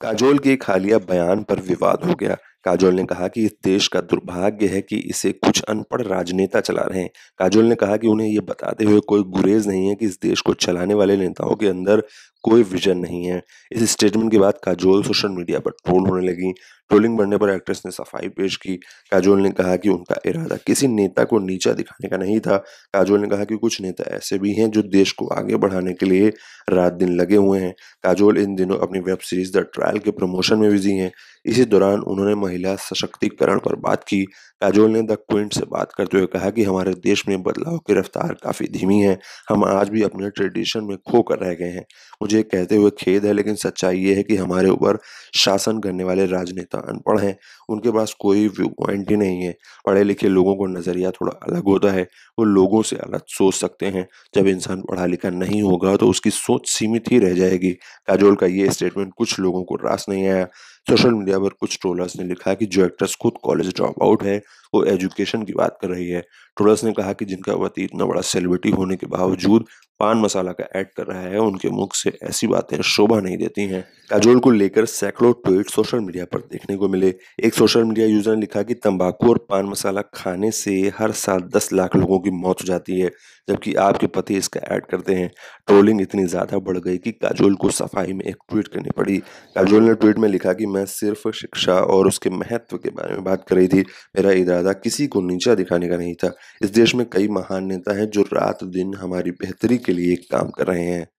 काजोल के हालिया बयान पर विवाद हो गया काजोल ने कहा कि इस देश का दुर्भाग्य है कि इसे कुछ अनपढ़ राजनेता चला रहे हैं काजोल ने कहा कि उन्हें यह बताते हुए कोई गुरेज नहीं है कि इस देश को चलाने वाले नेताओं के अंदर कोई विजन नहीं है इस स्टेटमेंट के बाद काजोल सोशल मीडिया पर ट्रोल होने लगी ट्रोलिंग बढ़ने पर एक्ट्रेस ने सफाई पेश की काजोल ने कहा कि उनका इरादा किसी नेता को नीचा दिखाने का नहीं था काजोल ने कहा कि कुछ नेता ऐसे भी हैं जो देश को आगे बढ़ाने के लिए रात दिन लगे हुए हैं काजोल इन दिनों अपनी वेब सीरीज द ट्रायल के प्रमोशन में बिजी हैं इसी दौरान उन्होंने महिला सशक्तिकरण पर बात की काजोल ने द क्विंट से बात करते हुए कहा कि हमारे देश में बदलाव की रफ्तार काफ़ी धीमी है हम आज भी अपने ट्रेडिशन में खो कर रह गए हैं मुझे मुझे कहते हुए खेद है लेकिन सच्चाई ये है कि हमारे ऊपर शासन करने वाले राजनेता अनपढ़ हैं उनके पास कोई व्यू पॉइंट ही नहीं है पढ़े लिखे लोगों को नज़रिया थोड़ा अलग होता है वो लोगों से अलग सोच सकते हैं जब इंसान पढ़ा लिखा नहीं होगा तो उसकी सोच सीमित ही रह जाएगी काजोल का ये स्टेटमेंट कुछ लोगों को रास नहीं आया सोशल मीडिया पर कुछ ट्रोलर्स ने लिखा कि जो एक्ट्रेस खुद कॉलेज ड्रॉप आउट है वो एजुकेशन की बात कर रही है ट्रोलस ने कहा कि जिनका वती इतना बड़ा सेलिब्रिटी होने के बावजूद पान मसाला का ऐड कर रहा है उनके मुख से ऐसी बातें शोभा नहीं देती हैं काजोल को लेकर सैकड़ों ट्वीट सोशल मीडिया पर देखने को मिले एक सोशल मीडिया यूजर ने लिखा कि तंबाकू और पान मसाला खाने से हर साल दस लाख लोगों की मौत हो जाती है जबकि आपके पति इसका ऐड करते हैं ट्रोलिंग इतनी ज़्यादा बढ़ गई कि काजोल को सफाई में एक ट्वीट करनी पड़ी काजोल ने ट्वीट में लिखा कि मैं सिर्फ शिक्षा और उसके महत्व के बारे में बात कर रही थी मेरा इरादा इरादा किसी को नीचा दिखाने का नहीं था इस देश में कई महान नेता हैं जो रात दिन हमारी बेहतरी के लिए काम कर रहे हैं